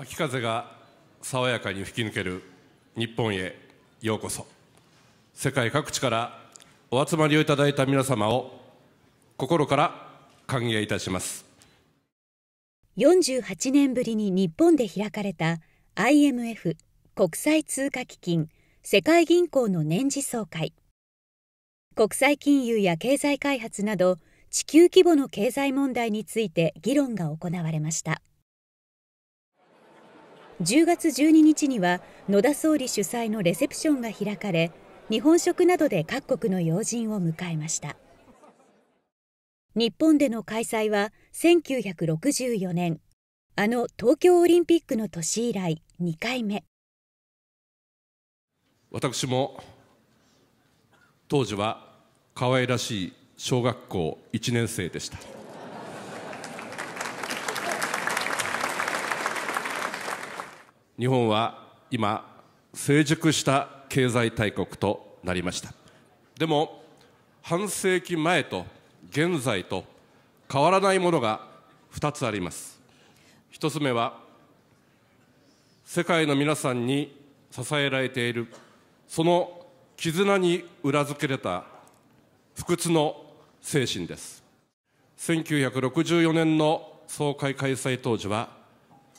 秋風が爽やかに吹き抜ける日本へようこそ世界各地からお集まりをいただいた皆様を心から歓迎いたします48年ぶりに日本で開かれた IMF 国際通貨基金世界銀行の年次総会国際金融や経済開発など地球規模の経済問題について議論が行われました10月12日には野田総理主催のレセプションが開かれ日本食などで各国の要人を迎えました日本での開催は1964年あの東京オリンピックの年以来2回目私も当時は可愛らしい小学校1年生でした。日本は今成熟した経済大国となりましたでも半世紀前と現在と変わらないものが2つあります1つ目は世界の皆さんに支えられているその絆に裏付けられた不屈の精神です1964年の総会開催当時は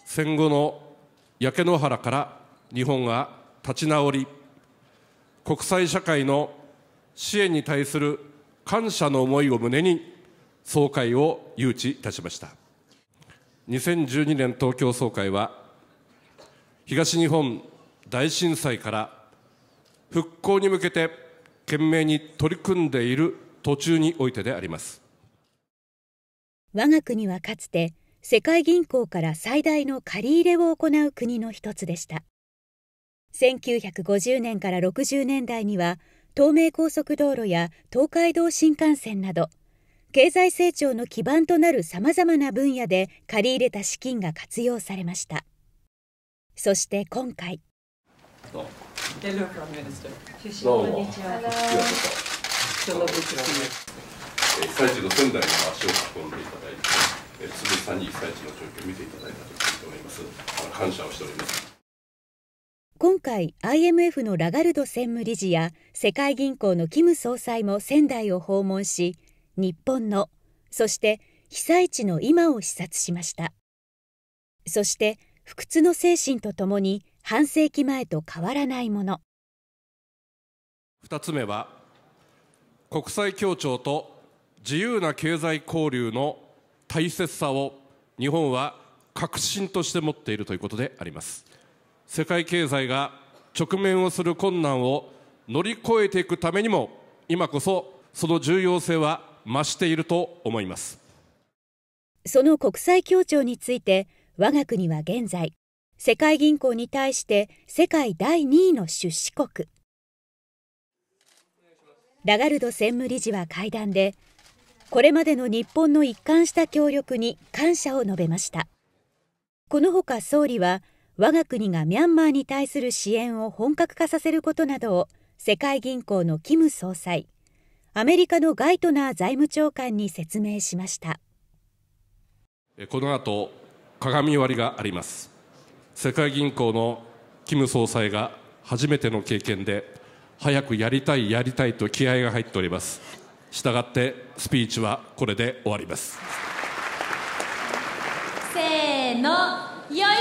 戦後の焼け野原から日本が立ち直り国際社会の支援に対する感謝の思いを胸に総会を誘致いたしました2012年東京総会は東日本大震災から復興に向けて懸命に取り組んでいる途中においてであります我が国はかつて世界銀行から最大の借り入れを行う国の一つでした1950年から60年代には東名高速道路や東海道新幹線など経済成長の基盤となるさまざまな分野で借り入れた資金が活用されましたそして今回最中の仙台に足を運んでいた鈴木さに被災地の状況を見ていただいたと思います。感謝をしております。今回 IMF のラガルド専務理事や世界銀行のキム総裁も仙台を訪問し日本のそして被災地の今を視察しましたそして不屈の精神とともに半世紀前と変わらないもの2つ目は国際協調と自由な経済交流の大切さを日本は確信として持っているということであります世界経済が直面をする困難を乗り越えていくためにも今こそその重要性は増していると思いますその国際協調について我が国は現在世界銀行に対して世界第2位の出資国ラガルド専務理事は会談でこれまでの日本の一貫した協力に感謝を述べましたこのほか総理は我が国がミャンマーに対する支援を本格化させることなどを世界銀行のキム総裁アメリカのガイトナー財務長官に説明しましたこの後鏡割りがあります世界銀行のキム総裁が初めての経験で早くやりたいやりたいと気合が入っておりますしたがってスピーチはこれで終わりますせーのよい